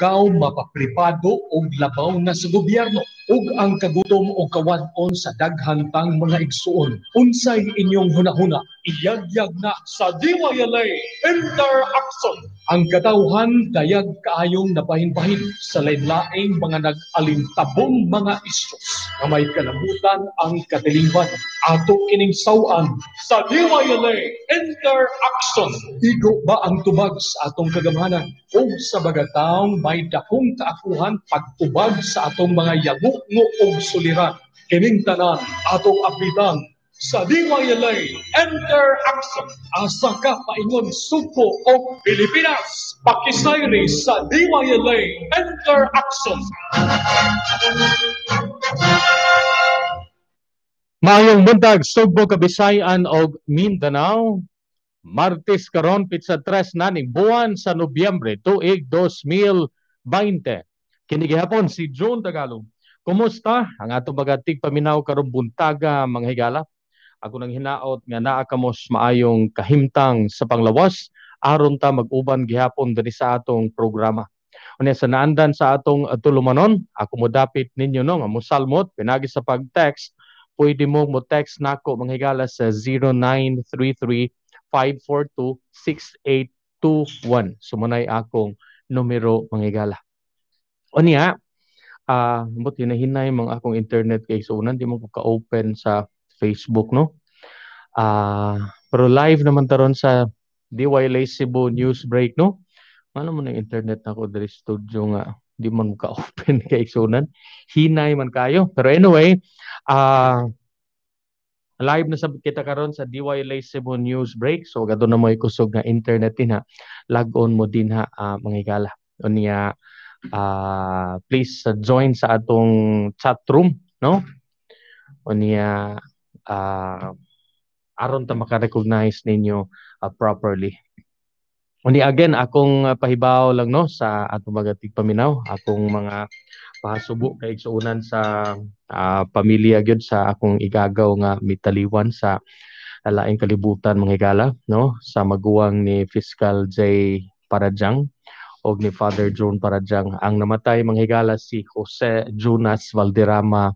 kaw mapapribado og labaw na sa gobyerno ug ang kagutom og kawan-on sa daghang pang mga igsuon unsay inyong hunahuna iyagyag na sa DYLA Interaction. Ang katauhan dayag kaayong napahinpahin sa lain mga nag-alintabong mga issues na may kalamutan ang katilingban. Ato kining sawan sa DYLA Interaction. Igo ba ang tubag sa atong kagamhanan? O sa bagataong may dakong kaakuhan pagtubag sa atong mga yago no og suliran. Kining tanan atong apitan sa liway enter action. Asa ka paingon suko o Pilipinas. Pakisayri sa liway alay, enter action. Maayong buntag, Sugbo, Kabisayan og Mindanao. Martes karon pitsa tres naning buwan sa Nobyembre tuig 2020. Kini gihapon si June Tagalog. Kumusta ang atong mga tigpaminaw karong buntaga mga higala? Ako nang hinaot nga naa kamos maayong kahimtang sa panglawas aron ta mag-uban gihapon diri sa atong programa. Unya sa naandan sa atong tulumanon, ako mo dapit ninyo no nga musalmot pinagi sa pag-text, pwede mo mo text nako manghigala sa 0933-542-6821. Sumunay akong numero manghigala. Unya, ah uh, mo tinahinay mga akong internet kay so unan di mo ko ka-open sa Facebook, no? Uh, pero live naman taron sa DYLA Cebu News Break, no? Ano mo na internet na ko diri studio nga di man ka open kay sunan. Hinay man kayo. Pero anyway, uh, live na sa kita karon sa DYLA Cebu News Break. So gado na mo ikusog na internet din ha. Log on mo din ha uh, mga igala. Unya uh, please uh, join sa atong chat room, no? Unya uh, aron ta maka-recognize ninyo uh, properly. Undi again, akong ah, pahibaw lang no sa atong mga tigpaminaw, akong mga pasubo kay igsuunan sa uh, pamilya gyud sa akong igagaw nga mitaliwan sa laing kalibutan mga higala no sa maguwang ni Fiscal J Parajang og ni Father John Parajang ang namatay mga higala si Jose Jonas Valderrama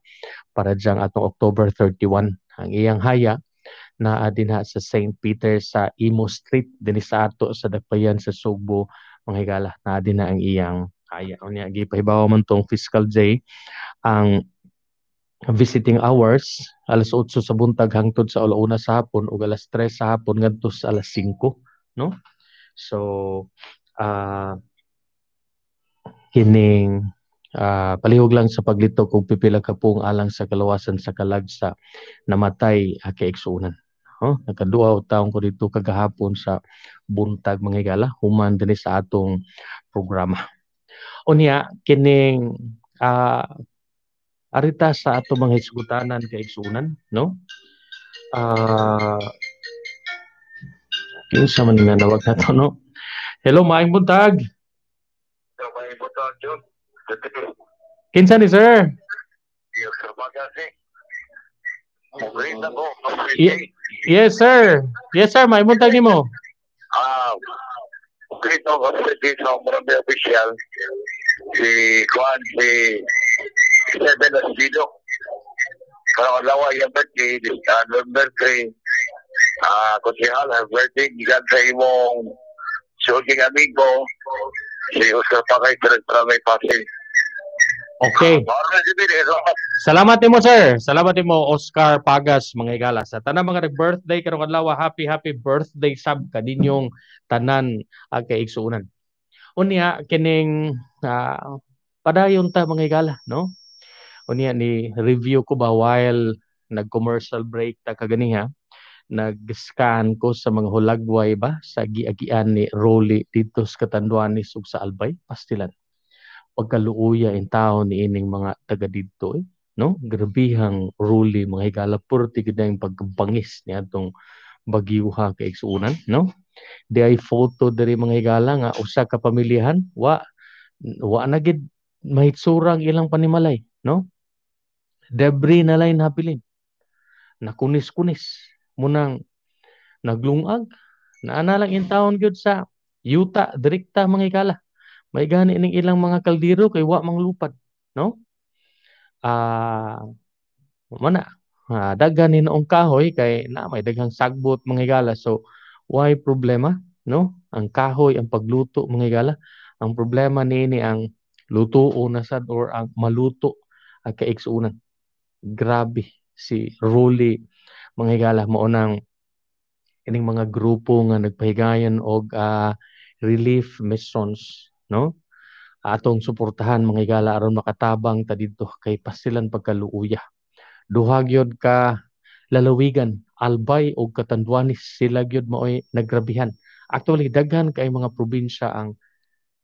Parajang atong October 31 ang iyang haya naa dinha sa St. Peter sa Imo Street dinhi sa ato sa Dagpayan sa Subo manghigala naa dinha ang iyang haya niya gipahibawa man tong fiscal day ang visiting hours alas 8 sa buntag hangtod sa alauna sa hapon o alas 3 sa hapon ngadto sa alas 5 no so uh, ah, kining Uh, palihog lang sa paglito kung pipila ka pong alang sa kalawasan sa kalagsa namatay uh, kay Iksunan. Oh, nakaduaw taon ko dito kagahapon sa buntag mga higala human din sa atong programa. Unya kining uh, arita sa atong mga hisgutanan kay Iksunan, no? Ah uh, sa man nga nawag nato no. Hello, maayong buntag. Hello, maayong buntag, John. Kinsa ni sir? Y- yes sir. Yes sir, may muntag nimo. Ah, Krito ko sa dito, marami official, si Juan, si Seven Asido. Para ko lawa yung birthday, uh, November 3, ah, kusihal, ang birthday, gigan sa imong suging amigo, si Oscar Pakay, Director May Pasil. Okay. Salamat mo, sir. Salamat mo, Oscar Pagas, mga igala. Sa tanan mga nag-birthday, karong adlaw happy, happy birthday sab kaninyong tanan ag kay igsuunan. Unya, kining uh, padayon ta, mga igala, no? Unya, ni review ko ba while nag-commercial break ta kaganiha, nag-scan ko sa mga hulagway ba sa giagian ni Rolly dito sa Katanduanis ug sa Albay, Pastilan pagkaluuya in tao ni ining mga taga didto eh, no grabihang ruli mga higala purti gid ang pagkabangis ni atong bagyuha kay igsuunan no di photo diri mga higala nga usa ka pamilyahan wa wa na gid mahitsurang ilang panimalay no debris na lain hapilin nakunis-kunis munang naglungag na analang in taon gud sa yuta direkta mga higala may gani ning ilang mga kaldero kay wa mang lupad, no? Ah, uh, mana uh, ah, dagani ni noong kahoy kay na may daghang sagbot mga higala. So why problema, no? Ang kahoy ang pagluto mga higala. Ang problema nini ang luto una sad or ang maluto ang kaiksunan. Grabe si Rolly mga higala mo unang ining mga grupo nga nagpahigayon og uh, relief missions no? Atong suportahan mga higala aron makatabang ta didto kay pasilan pagkaluuya. Duha gyud ka lalawigan albay og katanduanis sila gyud maoy nagrabihan. Actually daghan kay mga probinsya ang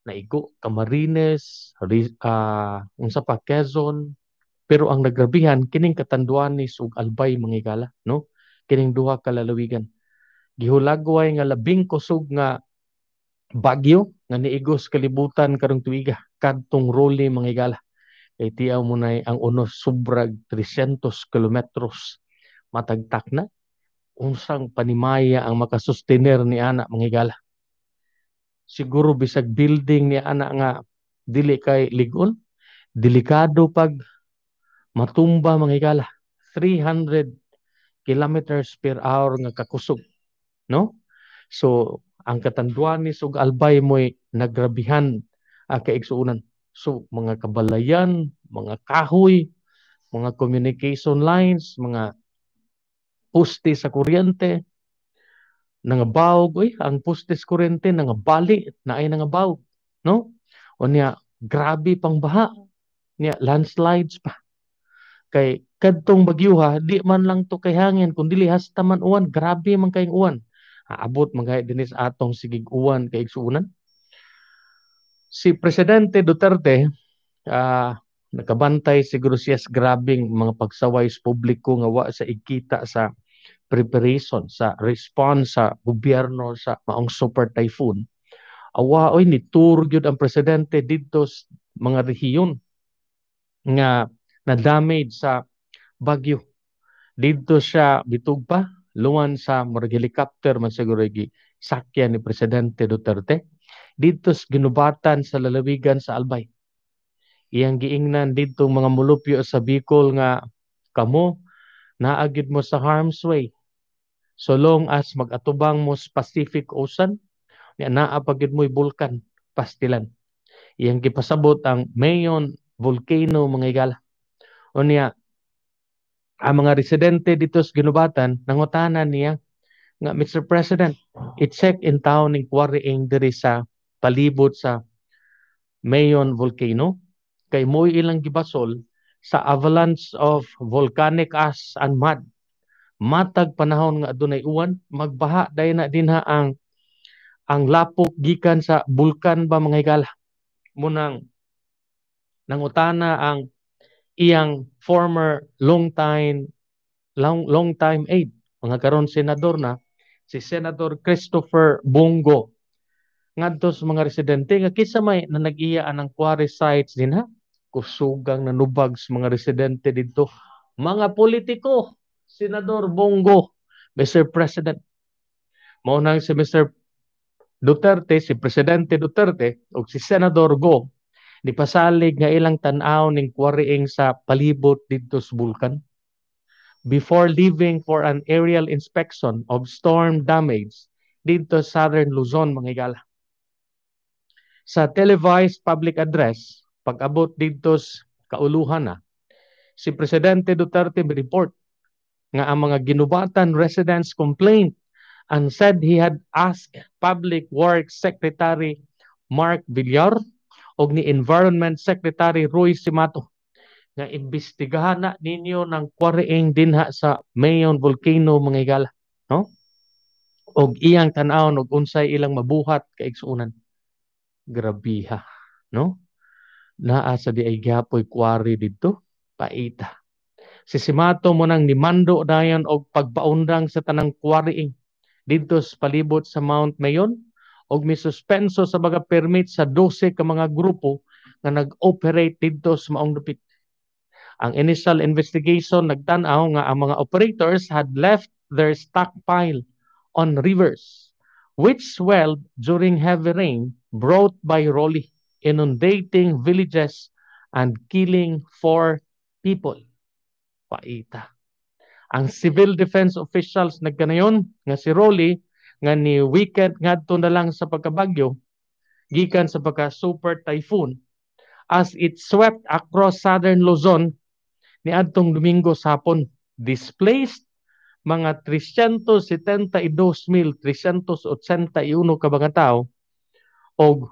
Naigo, Camarines, uh, unsa pa Quezon, pero ang nagrabihan kining katanduanis ug albay mga higala, no? Kining duha ka lalawigan. Gihulagway nga labing kusog nga bagyo nga niigos kalibutan karong tuiga kadtong role mga igala kay tiaw mo na ang uno subrag 300 kilometros matagtak na unsang panimaya ang makasustener ni ana mga igala siguro bisag building ni ana nga dili kay ligon delikado pag matumba mga igala 300 kilometers per hour nga kakusog no so ang katanduanis sug albay mo'y nagrabihan uh, ah, igsuunan So, mga kabalayan, mga kahoy, mga communication lines, mga poste sa kuryente, nangabawg, oy ang poste sa kuryente, nangabali, na ay nangabawg, no? O niya, grabe pang baha, niya, landslides pa. Kay, kadtong bagyo ha, di man lang to kay hangin, kundi lihas taman uwan, grabe man kay uwan. Abot mga dinis atong sigiguan kay igsuunan. Si Presidente Duterte uh, nakabantay siguro siya yes, grabing mga pagsaway sa publiko nga wa sa ikita sa preparation sa response sa gobyerno sa maong super typhoon awa oy ni tour gyud ang presidente didto mga rehiyon nga na damage sa bagyo didto siya bitug pa sa murag helicopter man siguro sakyan ni presidente Duterte dito sa ginubatan sa lalawigan sa Albay iyang giingnan dito mga mulupyo sa Bicol nga kamo naagid mo sa harm's way so long as magatubang mo sa Pacific Ocean nga naapagid mo'y bulkan pastilan iyang gipasabot ang Mayon volcano mga igala o niya ang mga residente dito sa Ginubatan nangutanan niya nga Mr. President, i-check in town ni Quarrying diri sa palibot sa Mayon Volcano kay mo ilang gibasol sa avalanche of volcanic ash and mud. Matag panahon nga adunay uwan, magbaha day na dinha ang ang lapok gikan sa bulkan ba mga higala. Munang nangutana ang iyang former long time long long time aide mga karon senador na si senador Christopher Bongo ngadto sa mga residente nga kinsa may na nag ang quarry sites din ha kusugang nanubag sa mga residente dito mga politiko Senador Bongo Mr. President mao nang si Mr. Duterte si Presidente Duterte o si Senador Go Nipasalig nga ilang tan-aw ning kwariing sa palibot didto sa bulkan. Before leaving for an aerial inspection of storm damage didto sa Southern Luzon, mga Sa televised public address, pag-abot didto sa kauluhan na, si Presidente Duterte report nga ang mga ginubatan residents complaint and said he had asked Public Works Secretary Mark Villar og ni Environment Secretary Roy Simato nga imbestigahan na ninyo ng quarrying dinha sa Mayon Volcano mga igala no og iyang tan aw og unsay ilang mabuhat kay igsuonan grabiha no naa sa di ay gapoy quarry didto paita si Simato mo nang nimando dayon og pagpaundang sa tanang quarrying didto sa palibot sa Mount Mayon o misuspenso sa mga permit sa 12 ka mga grupo nga nag-operate dito sa maong lupit. Ang initial investigation nagtanaw nga ang mga operators had left their stockpile on rivers which swelled during heavy rain brought by Rolly, inundating villages and killing four people. Paita. Ang civil defense officials nagkanayon nga si Rolly nga ni weekend ngadto na lang sa pagkabagyo gikan sa pagka super typhoon as it swept across southern Luzon niadtong Domingo sa hapon displaced mga 372,381 ka mga tao og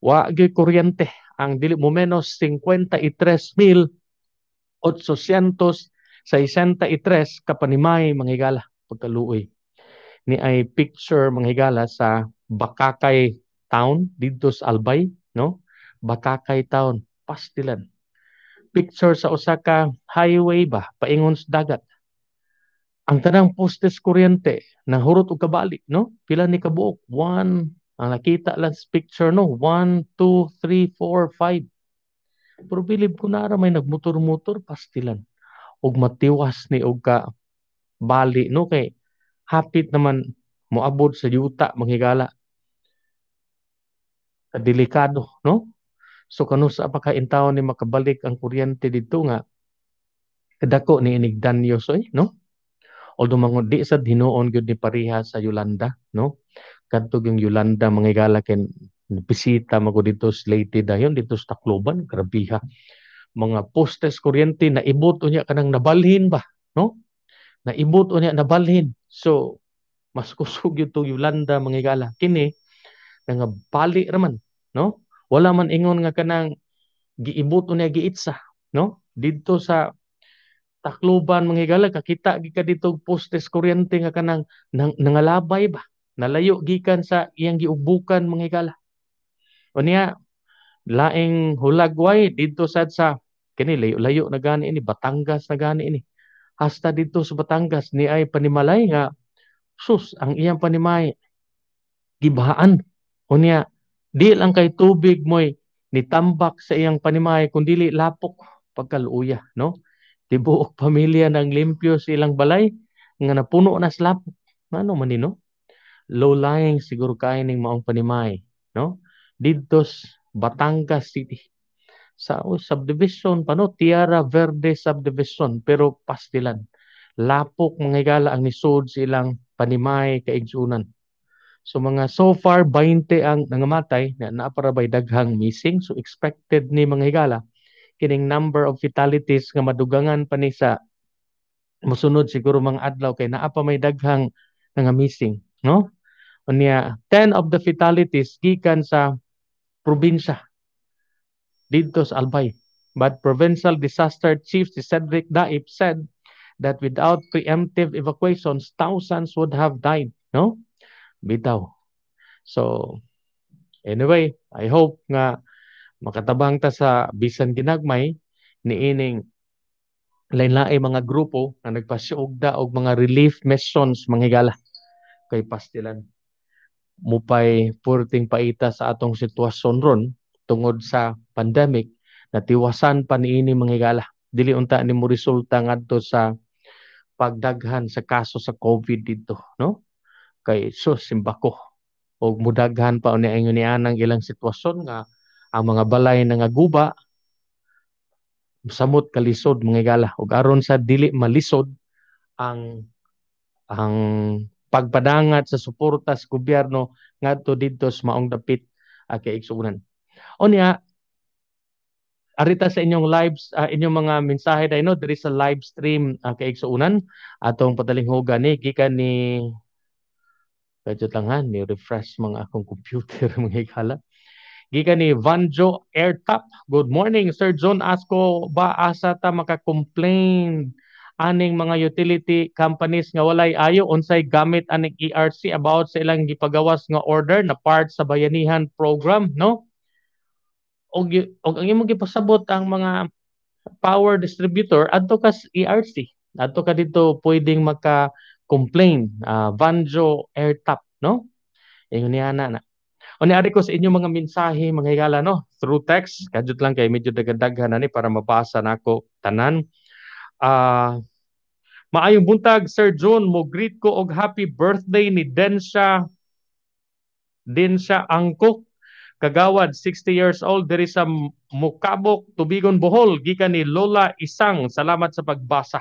wa gyud kuryente ang dili mo menos 53,863 ka panimay mga higala pagkaluoy ni ay picture manghigala sa Bakakay Town dito sa Albay, no? Bakakay Town, Pastilan. Picture sa usa highway ba paingon sa dagat. Ang tanang postes kuryente nahurot og kabalik, no? Pila ni kabuok? One, ang nakita lang sa picture, no? One, two, three, four, five. Pero bilib ko na may nagmotor-motor, pastilan. Og matiwas ni og ka bali, no? Kay hapit naman moabot sa yuta manghigala ah, delikado no so kanus sa pagkaintaw ni makabalik ang kuryente dito nga kadako ni inig danyo oy no although mga di sa hinuon gyud ni pareha sa Yolanda no kadto yung Yolanda manghigala ken bisita mago dito Leyte dayon dito sa Tacloban grabiha mga postes kuryente na ibot unya kanang nabalhin ba no na ibot unya nabalhin So, mas kusog yun to Yolanda mangigala. Kini, nga bali raman, no? Wala man ingon nga kanang giibuto o giitsa, no? Dito sa Tacloban mangigala kakita gika dito postes kuryente nga kanang nangalabay ba? Nalayo gikan sa iyang giubukan mangigala. O niya, laing hulagway dito sad sa kini layo-layo na gani ini Batangas na gani ini hasta dito sa Batangas ni ay panimalay nga sus ang iyang panimay gibahaan unya di lang kay tubig moy nitambak sa iyang panimay kundi lapok pagkaluya no tibuok pamilya nang limpyo sa ilang balay nga napuno na sa lapok ano man no low lying siguro kay ning maong panimay no didtos Batangas City sa oh, subdivision pano Tierra Verde subdivision pero pastilan lapok mga higala ang nisod sa ilang panimay kaigsunan so mga so far 20 ang nangamatay na naaparabay daghang missing so expected ni mga higala kining number of fatalities nga madugangan pa ni sa musunod siguro mga adlaw kay naa pa may daghang nga missing no unya 10 of the fatalities gikan sa probinsya dito sa Albay. But Provincial Disaster Chief si Cedric Daip said that without preemptive evacuations, thousands would have died. No? Bitaw. So, anyway, I hope nga makatabang ta sa bisan ginagmay niining lain-lain mga grupo na nagpasiugda og mga relief missions manghigala kay pastilan mupay purting paita sa atong sitwasyon ron tungod sa pandemic na tiwasan pa niini mangigala dili unta ni nimo resulta ngadto sa pagdaghan sa kaso sa COVID dito no kay sus simbako og mudaghan pa ni ingon ang ilang sitwasyon nga ang mga balay na nga guba samot kalisod mangigala og aron sa dili malisod ang ang pagpadangat sa suportas gobyerno ngadto dito sa maong dapit akay ah, kay igsunan. O niya, arita sa inyong lives, uh, inyong mga mensahe. I know there is a live stream uh, kay Iksuunan. Atong padaling huga ni, gikan ni... Pedyo lang ha, ni-refresh mga akong computer mga ikala. Gikan ni Vanjo Airtop. Good morning, Sir John. Asko ba asa ta maka-complain aning mga utility companies nga walay ayo unsay gamit aning ERC about sa ilang gipagawas nga order na part sa bayanihan program, no? og og ang imong gipasabot ang mga power distributor adto ka ERC adto ka dito pwedeng maka complain uh, ah, Vanjo Airtap no ingon niya na na o niari ko sa inyo mga mensahe mga higala no through text kadjot lang kay medyo dagadaghan na ni para mabasa nako tanan ah uh, maayong buntag Sir John mo greet ko og happy birthday ni Densha Densha Angkok Kagawad, 60 years old, diri sa Mukabok, Tubigon, Bohol, gikan ni Lola Isang. Salamat sa pagbasa.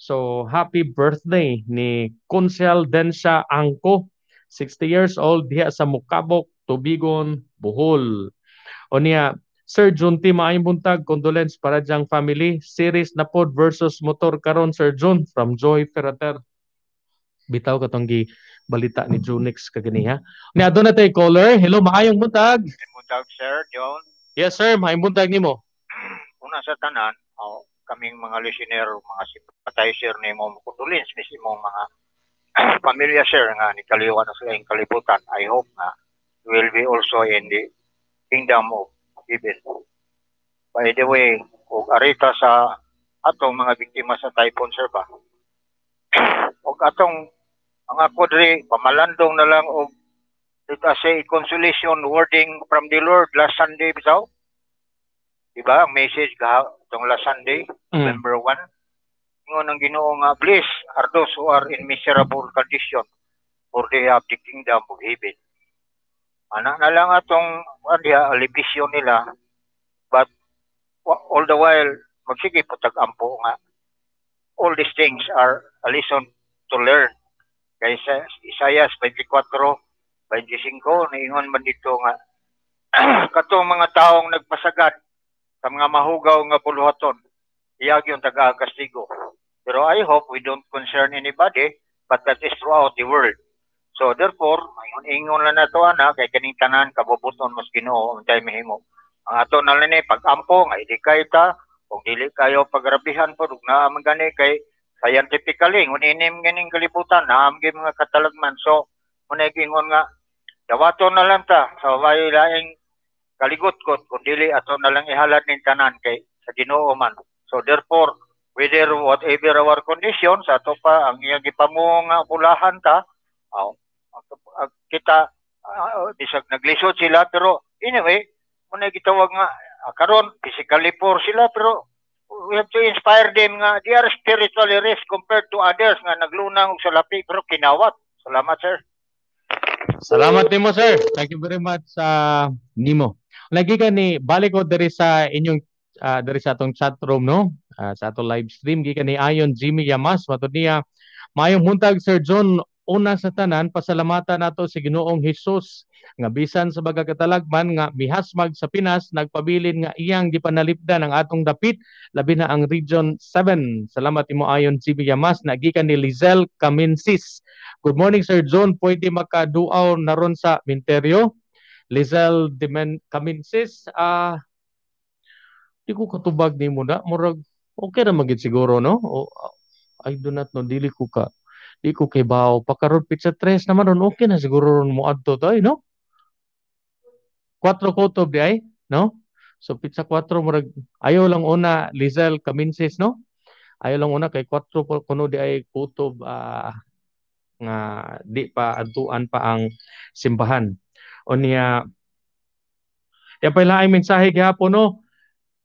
So, happy birthday ni Consel Densa Angko, 60 years old, diha sa Mukabok, Tubigon, Bohol. O Sir Junti, maayong buntag, condolence para diyang family. Series na pod versus motor karon Sir Jun from Joy Ferrater bitaw katong gi balita ni Junix ha. Ni aduna tay caller. Hello, maayong buntag. Good Buntag sir John. Yes sir, maayong buntag nimo. Una sa tanan, oh, kaming mga listener, mga sympathizer nimo kutulins mis imong mga pamilya sir nga ni kaliwa na sila kalibutan. I hope na will be also in the kingdom of heaven. By the way, og arita sa atong mga biktima sa typhoon sir ba? og atong ang ako diri pamalandong na lang og it as a consolation wording from the Lord last Sunday bitaw di ba ang message ga tong last Sunday mm. November 1 ngon ang Ginoo nga bless are those who are in miserable condition for they have the kingdom of heaven ana na lang atong adya ano libisyon nila but all the while magsige putag ampo nga all these things are a lesson to learn Kay Isaias 24, 25, niingon man dito nga, katong mga taong nagpasagad sa mga mahugaw nga puluhaton, iyag yung taga-kastigo. Pero I hope we don't concern anybody, but that is throughout the world. So therefore, mayon ingon lang nato ana kay kaning tanan kabubuton mas Ginoo untay mahimo. Ang ato na lang ni pagampo nga idi kay ta og dili kayo pagrabihan pod ug naa kay scientifically uninim ganing kalibutan naam gyud mga katalagman so unay nga dawato na lang ta sa so, way laing kaligot-kot kun dili ato na lang ihalad ning tanan kay sa Ginoo man so therefore whether whatever our condition sa ato pa ang iyang gipamuo pulahan ta aw oh, kita uh, bisag naglisod sila pero anyway unay gitawag nga karon physically poor sila pero we have to inspire them nga they are spiritually rich compared to others nga naglunang sa salapi pero kinawat. Salamat sir. Salamat nimo sir. Thank you very much sa uh, nimo. Lagi ka ni balik ko diri sa inyong uh, diri sa atong chat room no. Uh, sa atong live stream gikan ni Ayon Jimmy Yamas matud niya mayong muntag Sir John una sa tanan pasalamatan nato si Ginoong Hesus nga bisan sa bagakatalagman nga mihasmag sa Pinas nagpabilin nga iyang gipanalipdan ang atong dapit labi na ang Region 7. Salamat imo ayon si Biyamas na gikan ni Lizel Caminsis. Good morning Sir John, pwede makaduaw naron sa Minterio. Lizel Dimen Caminsis, ah uh, di ko katubag ni mo murag okay ra magit siguro no o, ah, I do not know dili ko ka di ko kay baw pakaron pizza tres naman ron okay na siguro ron mo adto tay eh, no Quatro kutob di ay no so pizza 4 murag ayo lang una Lizel Kaminses no ayo lang una kay 4 kuno di ay kutob uh, ah, nga di pa adtuan pa ang simbahan o niya Yan pala ay mensahe gihapon no.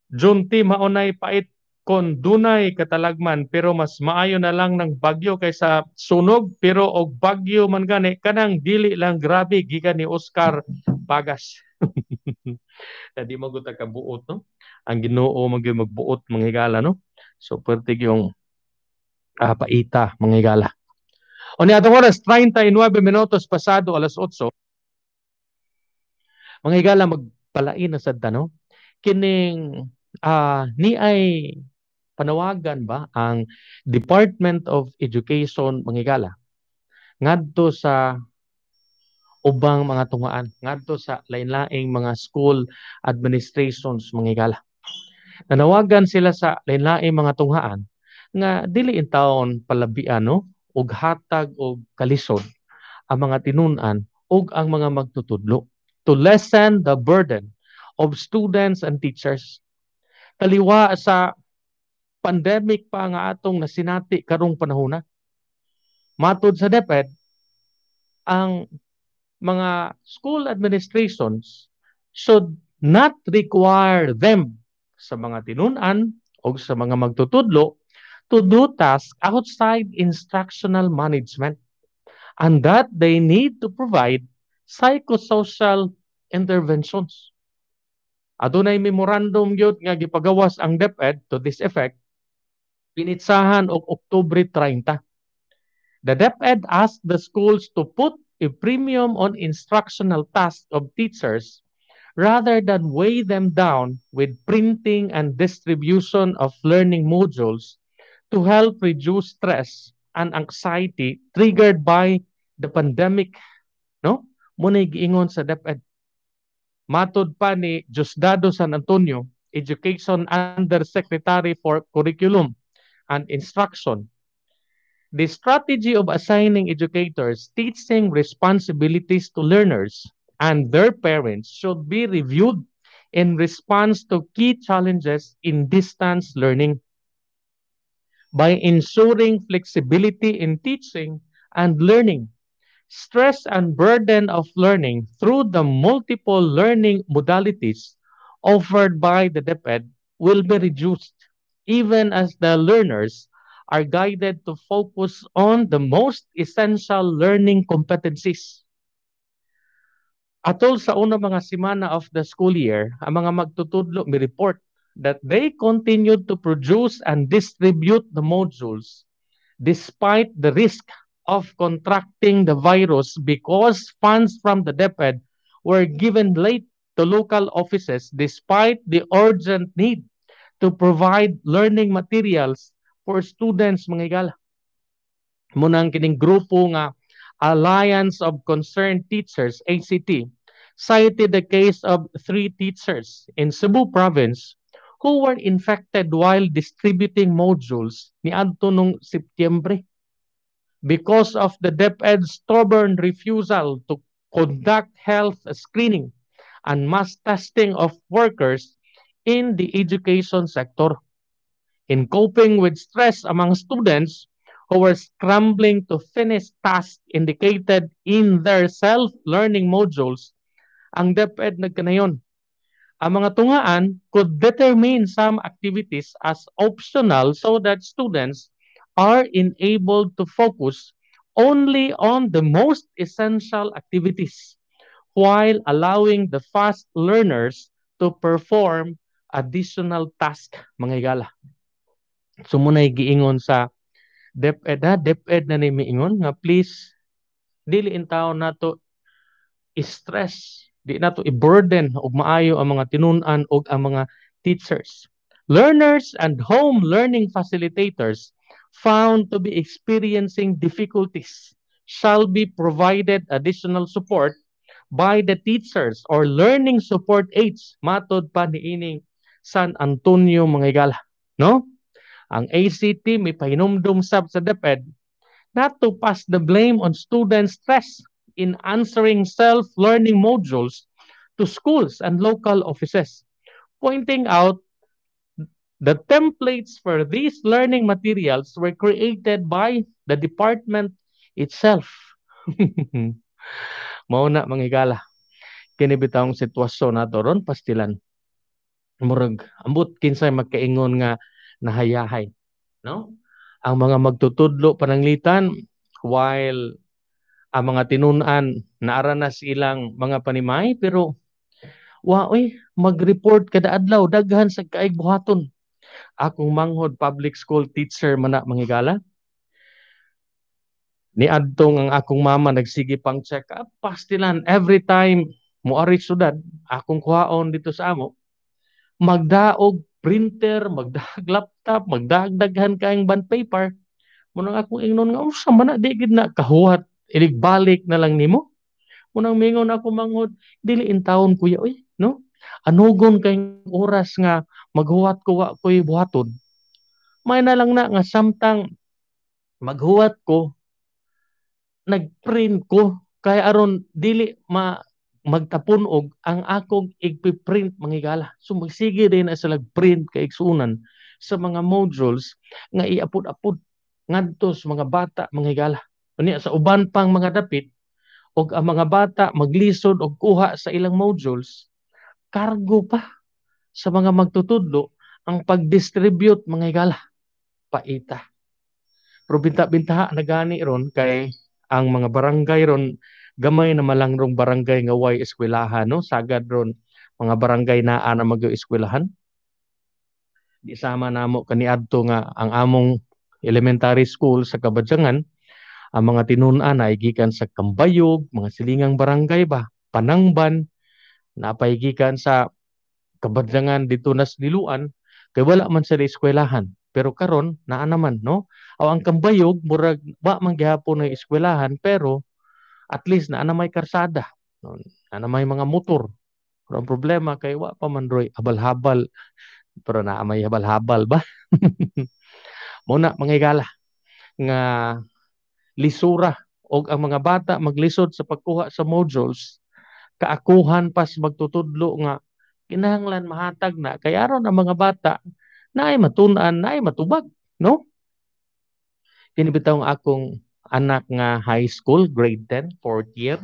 June T maunay pait kon dunay katalagman pero mas maayo na lang ng bagyo kaysa sunog pero og bagyo man gani kanang dili lang grabe gikan ni Oscar Bagas Dadi maguta ka buot no ang Ginoo magyo magbuot manghigala no so pertig yung uh, ah, paita manghigala Oni atong oras 39 minutos pasado alas 8 manghigala magpalain na sad no kining uh, ni ay panawagan ba ang Department of Education mangigala ngadto sa ubang mga tungaan ngadto sa lain-laing mga school administrations mangigala nanawagan sila sa lain-laing mga tungaan nga dili intawon palabi ano og hatag og kalisod ang mga tinunan ug ang mga magtutudlo to lessen the burden of students and teachers taliwa sa pandemic pa nga atong nasinati karong panahon na. Matod sa DepEd, ang mga school administrations should not require them sa mga tinunan o sa mga magtutudlo to do tasks outside instructional management and that they need to provide psychosocial interventions. Adunay memorandum yun nga gipagawas ang DepEd to this effect pinitsahan og Oktubre 30. The DepEd asked the schools to put a premium on instructional tasks of teachers rather than weigh them down with printing and distribution of learning modules to help reduce stress and anxiety triggered by the pandemic. No? Muna giingon sa DepEd. Matod pa ni Diosdado San Antonio, Education Undersecretary for Curriculum, and instruction. The strategy of assigning educators teaching responsibilities to learners and their parents should be reviewed in response to key challenges in distance learning. By ensuring flexibility in teaching and learning, stress and burden of learning through the multiple learning modalities offered by the DepEd will be reduced. even as the learners are guided to focus on the most essential learning competencies. Atol sa unang mga simana of the school year, ang mga magtutudlo may report that they continued to produce and distribute the modules despite the risk of contracting the virus because funds from the DepEd were given late to local offices despite the urgent need to provide learning materials for students mga igala. Muna ang kining grupo nga Alliance of Concerned Teachers, ACT, cited the case of three teachers in Cebu Province who were infected while distributing modules ni Adto nung Setyembre because of the DepEd's stubborn refusal to conduct health screening and mass testing of workers in the education sector. In coping with stress among students who were scrambling to finish tasks indicated in their self-learning modules, ang DepEd nagkanayon. Ang mga tungaan could determine some activities as optional so that students are enabled to focus only on the most essential activities while allowing the fast learners to perform additional task mga igala. So muna giingon sa DepEd eh, ha, DepEd na ni miingon nga please dili intaw nato stress di nato i-burden og maayo ang mga tinun-an og ang mga teachers. Learners and home learning facilitators found to be experiencing difficulties shall be provided additional support by the teachers or learning support aids matod pa niining San Antonio Mangigala. No? Ang ACT may pahinumdum sab sa DepEd not to pass the blame on student stress in answering self-learning modules to schools and local offices, pointing out the templates for these learning materials were created by the department itself. Mao na mangigala. Kinibitawang sitwasyon nato ron pastilan murag ambot kinsay magkaingon nga nahayahay no ang mga magtutudlo pananglitan while ang mga tinunan naaranas ilang mga panimay pero wa oy mag-report kada adlaw daghan sa kaig buhaton akong manghod public school teacher mana mangigala ni adtong ang akong mama nagsige pang check up pastilan every time mo sudad akong kuhaon dito sa amo magdaog printer, magdaag laptop, magdaag daghan kaayong band paper. Munang akong ingnon nga usa man na di gid na kahuhat, iligbalik na lang nimo. Munang mingon ako manghod, dili in taon kuya oy, no? Anugon kayong oras nga maghuwat ko wa koy buhaton. May na lang na nga samtang maghuwat ko nagprint ko kay aron dili ma magtapunog ang akong igpiprint mangigala. So magsige din sa print kay igsunan sa mga modules nga iapod-apod ngadto sa mga bata mangigala. Unya ano sa uban pang mga dapit og ang mga bata maglisod og kuha sa ilang modules kargo pa sa mga magtutudlo ang pagdistribute mga igala paita. Pero binta-bintaha nagani ron kay ang mga barangay ron gamay na malangrong barangay nga way eskwelahan no sagad ron mga barangay naa na magaw eskwelahan di sama namo kaniadto nga ang among elementary school sa Kabadyangan ang mga tinun-an ay gikan sa Kambayog, mga silingang barangay ba, Panangban, napaigikan sa Kabadyangan dito nas diluan kay wala man sa eskwelahan pero karon naa naman no o ang kambayog murag ba man gihapon ng eskwelahan pero at least na may karsada, no? may mga motor. Pero ang problema kay wa pa man roy habal-habal pero na may habal-habal ba? Mo na mangigala nga lisura og ang mga bata maglisod sa pagkuha sa modules kaakuhan pas magtutudlo nga kinahanglan mahatag na kay aron ang mga bata naay matunan naay matubag no kinibitaw akong anak nga high school, grade 10, fourth year.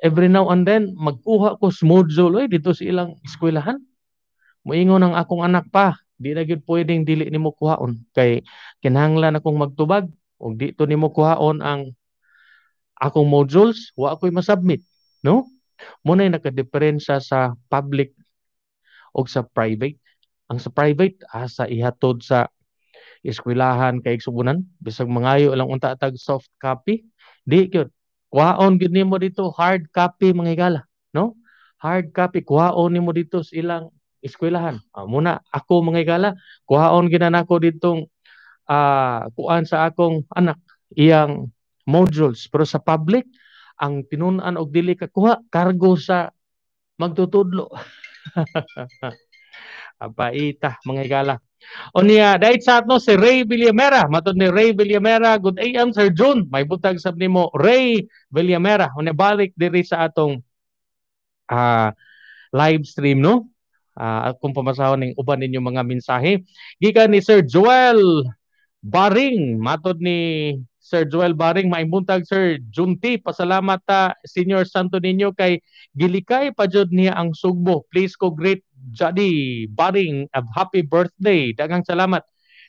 Every now and then, magkuha ko sa module dito sa ilang eskwelahan. Muingon ang akong anak pa, di na gyud pwedeng dili nimo kuhaon kay kinahanglan akong magtubag ug dito to nimo kuhaon ang akong modules wa ako'y masubmit no mo nay nakadiferensya sa public ug sa private ang sa private asa ihatod sa eskwelahan kay subunan bisag mangayo lang unta tag soft copy di gyud kuhaon gyud nimo dito hard copy mga higala no hard copy kuhaon nimo dito sa ilang eskwelahan ah, muna ako mga higala kuhaon gyud nako ditong uh, kuan sa akong anak iyang modules pero sa public ang tinunan og dili ka kuha kargo sa magtutudlo apaita mga higala Unya dait sa ato si Ray Villamera. Matod ni Ray Villamera, good AM Sir June. May butag sab nimo Ray Villamera. Unya balik diri sa atong uh, live stream no. Uh, kung pamasahon ning uban ninyo mga mensahe gikan ni Sir Joel Baring matod ni Sir Joel Baring, maimbuntag Sir Junti, pasalamat ta ah, Senior Santo Niño kay gilikay pa jud niya ang sugbo. Please ko greet Jadi Baring of um, happy birthday. Dagang salamat.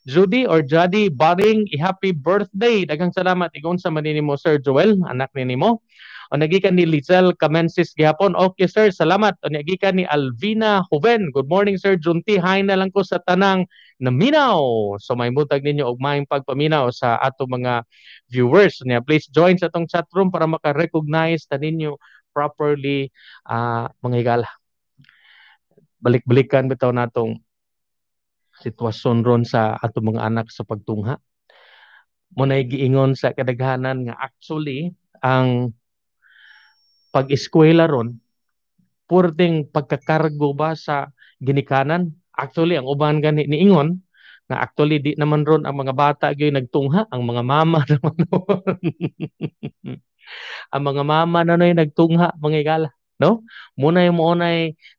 Judy or Jody Baring, happy birthday. Dagang salamat igon sa manini mo, Sir Joel, anak ni nimo. O nagikan ni Lizel Camensis gihapon. Okay sir, salamat. O nagikan ni Alvina Juven. Good morning sir Junti. Hi na lang ko sa tanang naminaw. So may mutag ninyo og maayong pagpaminaw sa ato mga viewers. Niya please join sa atong chat room para maka-recognize ta ninyo properly uh, mga higala balik-balikan bitaw natong sitwasyon ron sa atong mga anak sa pagtungha. Mo nay giingon sa kadaghanan nga actually ang pag-eskwela ron purting pagkakargo ba sa ginikanan? Actually, ang uban gani ni Ingon, na actually di naman ron ang mga bata gyud nagtungha, ang mga mama naman ang mga mama na noy nagtungha, mga igala, no? Muna yung muna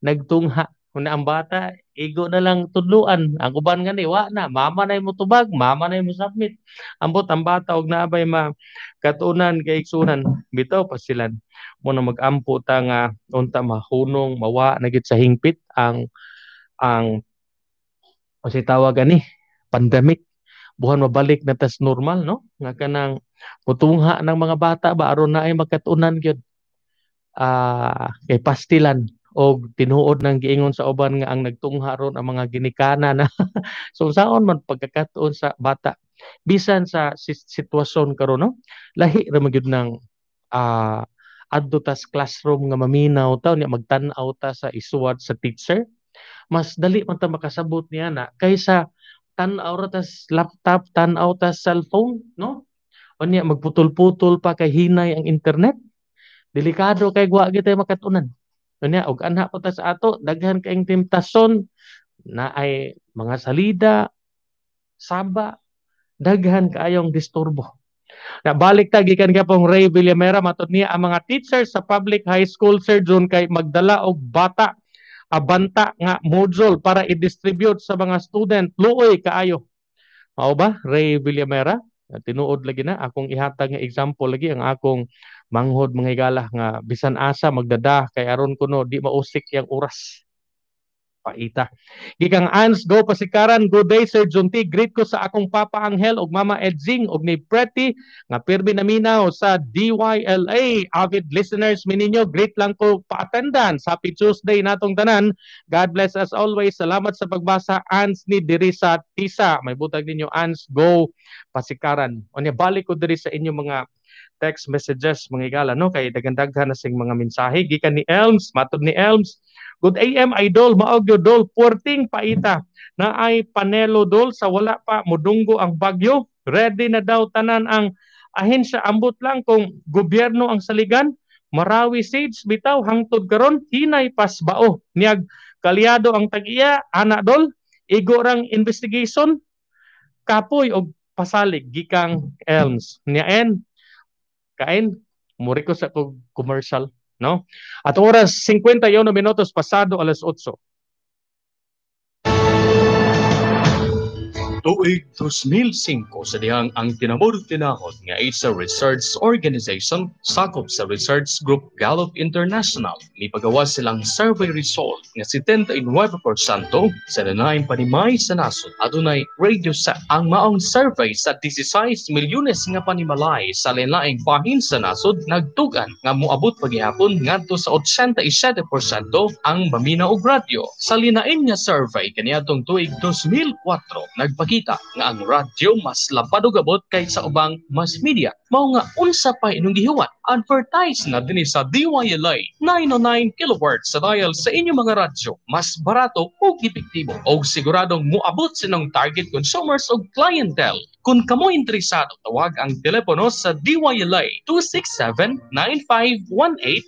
nagtungha Kuna ang bata, ego na lang tudluan. Ang uban nga ni, wa na, mama na mo tubag, mama na mo submit. Ambot ang bata, og naabay ma katunan, kaiksunan, bitaw pa sila. Muna mag-ampo ta nga, unta mahunong, mawa, nagit sa hingpit, ang, ang, o si tawag ani, pandemic. Buhan mabalik na tas normal, no? Nga ka nang, mutungha ng mga bata ba, aron na ay magkatunan yun. Ah, uh, kay pastilan o tinuod ng giingon sa uban nga ang nagtungha ron ang mga ginikana na so saon man pagkakatuon sa bata bisan sa sitwasyon karon no lahi ra magyud nang uh, adto tas classroom nga maminaw taw niya magtan-aw ta sa isuwat sa teacher mas dali man ta makasabot niya na kaysa tan-aw ra tas laptop tan-aw ta cellphone no o niya magputol-putol pa kay hinay ang internet delikado kay guwa gyud tay makatunan kanya, og anha po ta sa ato, daghan kaing temptasyon na ay mga salida, saba, daghan kaayong disturbo. Nabalik ta gikan ka pong Ray Villamera matod niya ang mga teachers sa public high school Sir John kay magdala og bata abanta nga module para i-distribute sa mga student luoy kaayo. Mao ba Ray Villamera? Tinuod lagi na akong ihatag nga example lagi ang akong manghod mga higala nga bisan asa magdada kay aron kuno di mausik yang oras paita gikan ans go pasikaran good day sir Junti greet ko sa akong papa Angel og mama Edzing og ni Pretty nga pirmi naminaw sa DYLA avid listeners mininyo greet lang ko pa attendan sa happy Tuesday natong tanan God bless as always salamat sa pagbasa ans ni diri Tisa may butag ninyo ans go pasikaran onya balik ko diri sa inyo mga text messages mga igala no kay dagandaghan na sing mga mensahe gikan ni Elms matud ni Elms Good AM idol maog dol porting paita na ay panelo dol sa wala pa mudunggo ang bagyo ready na daw tanan ang ahensya ambot lang kung gobyerno ang saligan Marawi Sage bitaw hangtod karon hinay pasbao niag kalyado ang tagiya ana dol igo rang investigation kapoy og pasalig gikang Elms niya en kain muriko sa kog commercial no at oras 51 minutos pasado alas 8 tuig 2005 sa dihang ang tinamod tinahod nga isa research organization sakop sa research group Gallup International ni pagawa silang survey result nga 79% sa nanayang panimay sa nasod adunay radio sa ang maong survey sa 16 milyones nga panimalay sa linaing bahin sa nasod nagtugan nga moabot pagihapon ngadto sa 87% ang mamina og radyo sa linaing nga survey kaniadtong tuig 2004 nagpakita makita nga ang radyo mas lapad og abot kaysa ubang mass media. Mao nga unsa pa inong gihiwat. Advertise na dinhi sa DYLA 909 kilowatts sa dial sa inyong mga radyo. Mas barato ug epektibo ug siguradong moabot sinong target consumers ug clientele. Kung kamo interesado, tawag ang telepono sa DYLI 267-9518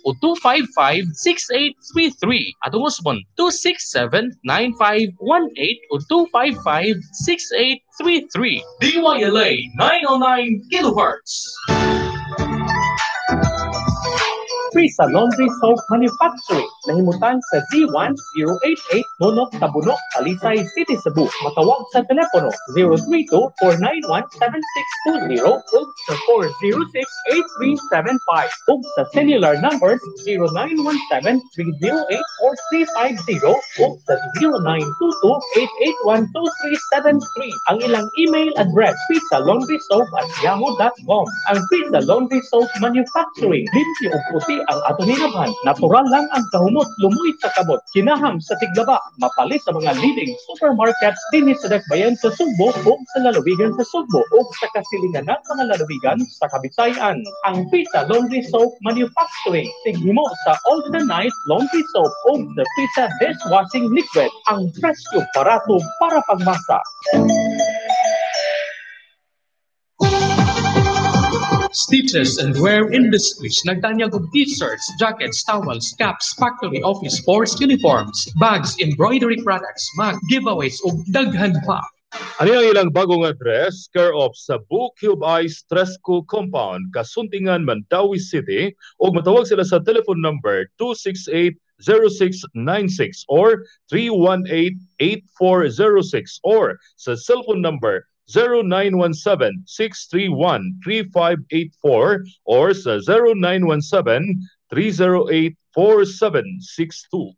o 255-6833 at umusbon 267-9518 o 255-6833 6833. DYLA 909 kilohertz. Prisa Laundry Soap Manufacturing nahimutan sa Z1088 Nonok Tabuno, Palisay City, Cebu. Matawag sa telepono 032-491-7620 o sa 406-8375 o sa cellular number 0917-308-4350 o sa 0922-881-2373. Ang ilang email address pizza laundry soap at yahoo.com. Ang pizza laundry soap manufacturing, limpi o puti ang ato Natural lang ang kahumulan Kamot, lumoy sa kabot, kinaham sa tiglaba, mapalit sa mga leading supermarkets din sa Dagbayan sa Sugbo o sa lalawigan sa Sugbo o sa kasilingan ng mga lalawigan sa Kabitayan. Ang Pita Laundry Soap Manufacturing, tigmo sa All-the-Night Laundry Soap o the Pita Dishwashing Liquid, ang presyo barato para pagmasa. stitches and wear industries, nagdanyag of t-shirts, jackets, towels, caps, factory office sports uniforms, bags, embroidery products, mag giveaways ug daghan pa. Ani ang ilang bagong address, care of sa Cube Ice Tresco Compound, Kasuntingan, Mandawi City, o matawag sila sa telephone number 268-0696 or 318-8406 or sa cellphone number 0917-631-3584 or sa 0917-308-4762.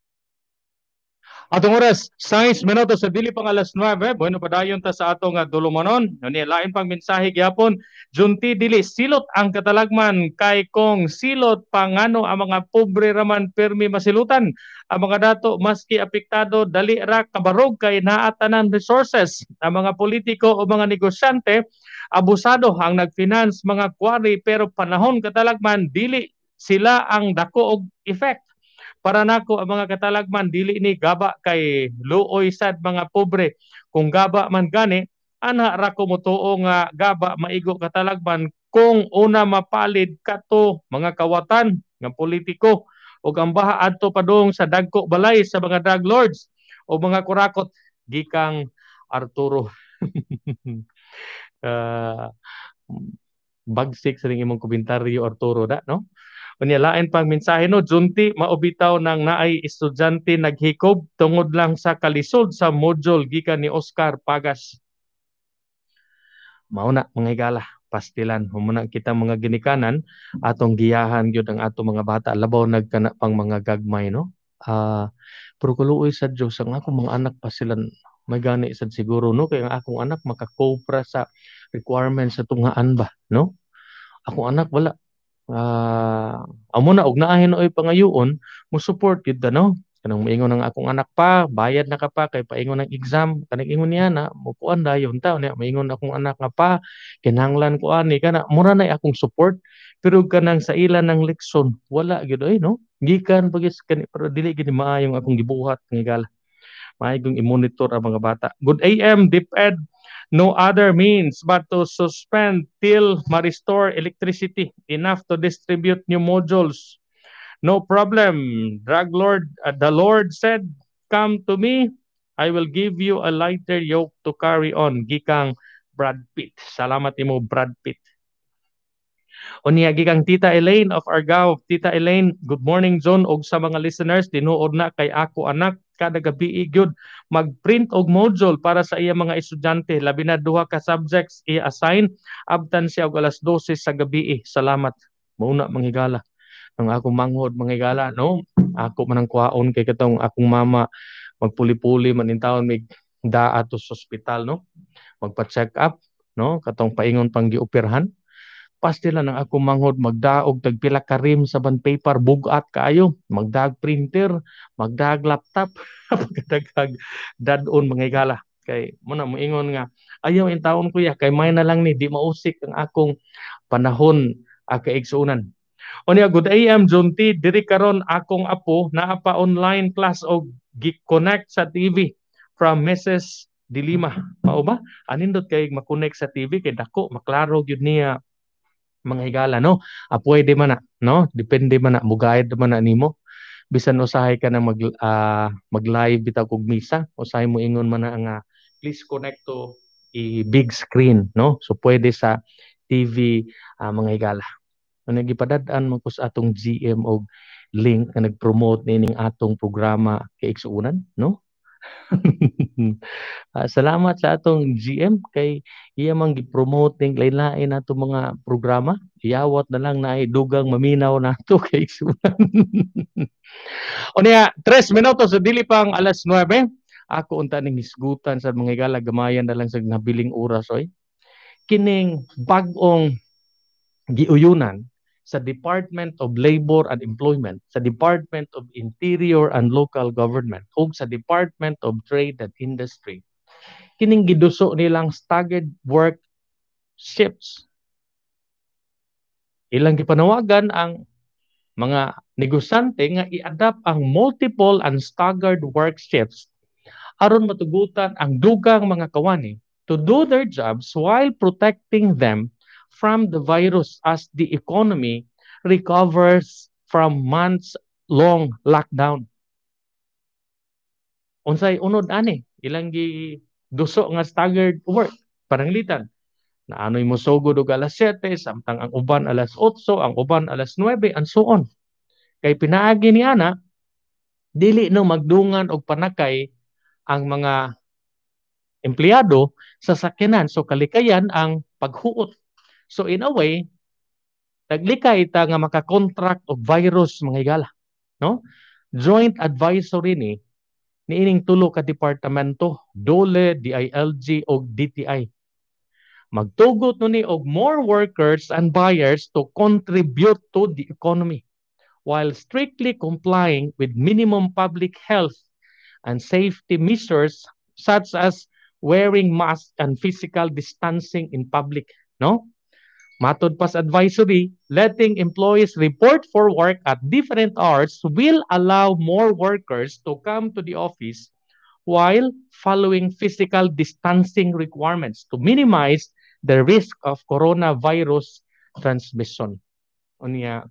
Atong oras, 6 minutos sa dili pang alas 9. Bueno, padayon ta sa atong uh, dulumanon. Ano lain pang mensahe gyapon. Junti dili silot ang katalagman kay kong silot pangano ang mga pobre raman permi masilutan. Ang mga dato maski apektado dali ra kabarog kay naa tanan resources. Ang mga politiko o mga negosyante abusado ang nagfinance mga quarry pero panahon katalagman dili sila ang dako og effect para nako ang mga katalagman dili ni gaba kay luoy sad mga pobre. Kung gaba man gani, ana ra ko motuo nga gaba maigo katalagman kung una mapalid kato mga kawatan nga politiko o ang baha adto padong sa dagko balay sa mga drug lords o mga kurakot gikang Arturo. uh, bagsik sa imong komentaryo Arturo da no? Unya lain pang mensahe no junti maubitaw nang naay estudyante naghikob tungod lang sa kalisod sa module gikan ni Oscar Pagas. Mao na mga igala pastilan humuna kita mga ginikanan atong giyahan gyud ang atong mga bata labaw nagkana pang mga gagmay no. Uh, pero kuluoy sa Dios ang akong mga anak pa sila may gani sad siguro no kay ang akong anak makakopra sa requirements sa tunghaan ba no akong anak wala uh, amo na og naahin oy pangayoon mo support gid no kanang moingon ng akong anak pa bayad na ka pa kay paingon ng exam kanang ingon niya na mo kuan dayon ta niya moingon akong anak nga pa kinanglan ko ani kana mura na akong support pero kanang sa ila ng leksyon wala gid oy no gikan pagis kani pero dili gid maayong akong gibuhat nga gala maay i-monitor ang mga bata good am deep ed no other means but to suspend till ma-restore electricity enough to distribute new modules. No problem. Drug Lord, uh, the Lord said, Come to me, I will give you a lighter yoke to carry on. Gikang Brad Pitt. Salamat imo Brad Pitt. O niyagi kang Tita Elaine of Argao. Tita Elaine, good morning John og sa mga listeners Dinuod na kay ako anak kada gabi eh, mag-print og module para sa iya mga estudyante labi na duha ka subjects i-assign abtan siya og alas 12 sa gabi. Eh. Salamat. Mauna manghigala Nang ako manghod manghigala no. Ako man ang kay katong akong mama magpuli-puli manintawon mig daa to sa ospital no. Magpa-check up no katong paingon pang gioperahan pastila ng ako manghod magdaog tagpila karim sa band paper bugat kaayo magdag printer magdag laptop pagkadagag dadon mga igala kay mo na moingon nga ayaw in taon kuya kay may na lang ni di mausik ang akong panahon aka ah, igsuunan o good AM, John T. Diri karon akong apo na apa online class og gi connect sa TV from Mrs. Dilima. Mao ba? Anindot kay mag-connect sa TV kay dako maklaro gyud niya mga higala no apwede ah, man na no depende man na mugayad man na nimo bisan usahay ka na mag uh, ah, mag live bitaw kog misa usahay mo ingon man na ang uh, please connect to i big screen no so pwede sa TV uh, ah, mga higala no, nagipadad-an man ko sa atong GM og link nga nagpromote nining atong programa kay Iksuunan no uh, salamat sa atong GM kay iya mang gi-promoting lain-lain ato mga programa. Iyawat na lang na ay dugang maminaw nato kay Sunan. o niya, 3 minuto sa dili pang alas 9. Ako unta ning isgutan sa mga igala gamayan na lang sa nabiling oras oy. Kining bagong giuyunan sa Department of Labor and Employment, sa Department of Interior and Local Government, o sa Department of Trade and Industry. Kining giduso nilang staggered work shifts. Ilang gipanawagan ang mga negosyante nga i-adapt ang multiple and staggered work shifts aron matugutan ang dugang mga kawani to do their jobs while protecting them from the virus as the economy recovers from months long lockdown. Unsay unod ani, ilang gi duso nga staggered work parang litan Na ano'y mo musugod og alas 7, samtang ang uban alas 8, ang uban alas 9 and so on. Kay pinaagi ni ana dili no magdungan og panakay ang mga empleyado sa sakyanan so kalikayan ang paghuot So in a way, naglikay ta nga maka-contract og virus mga higala, no? Joint advisory ni niining tulo ka departamento, DOLE, DILG o DTI. Magtugot no ni og more workers and buyers to contribute to the economy while strictly complying with minimum public health and safety measures such as wearing masks and physical distancing in public, no? Matodpas advisory, letting employees report for work at different hours will allow more workers to come to the office while following physical distancing requirements to minimize the risk of coronavirus transmission. Unya,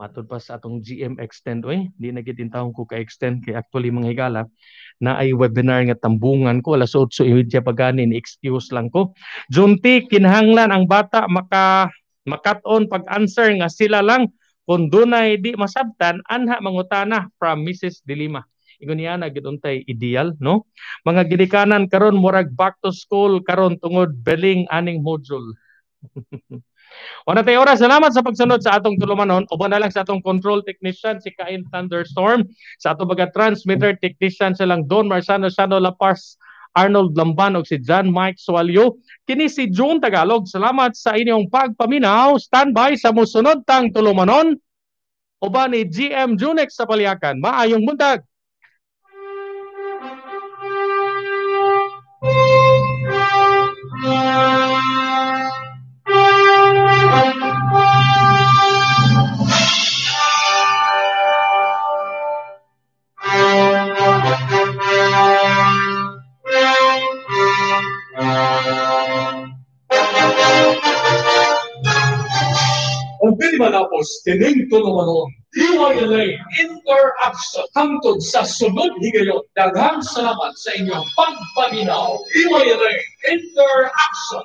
matud pa sa atong GM Extend oy di na gid ko ka extend kay actually mga higala na ay webinar nga tambungan ko alas 8 imedya pagani ni excuse lang ko Junti kinahanglan ang bata maka makaton pag answer nga sila lang kung dunay di masabtan anha mangutana from Mrs. Dilima ingon niya na giduntay ideal no mga gidikanan karon murag back to school karon tungod beling aning module Wanatay oras, salamat sa pagsunod sa atong tulumanon. Uban na lang sa atong control technician, si Kain Thunderstorm. Sa atong mga transmitter technician, silang Don Marsano, Sano Lapas, Arnold Lamban, o si John Mike Swalyo. Kini si June Tagalog, salamat sa inyong pagpaminaw. Standby sa musunod tang tulumanon. Uban ni GM Junex sa Paliakan. Maayong buntag! Yeah. Kini manapos, tiningto ng manon, iwayalay, interaction, hangtod sa sunod higayon, daghang salamat sa inyong pagpaminaw, iwayalay, interaction.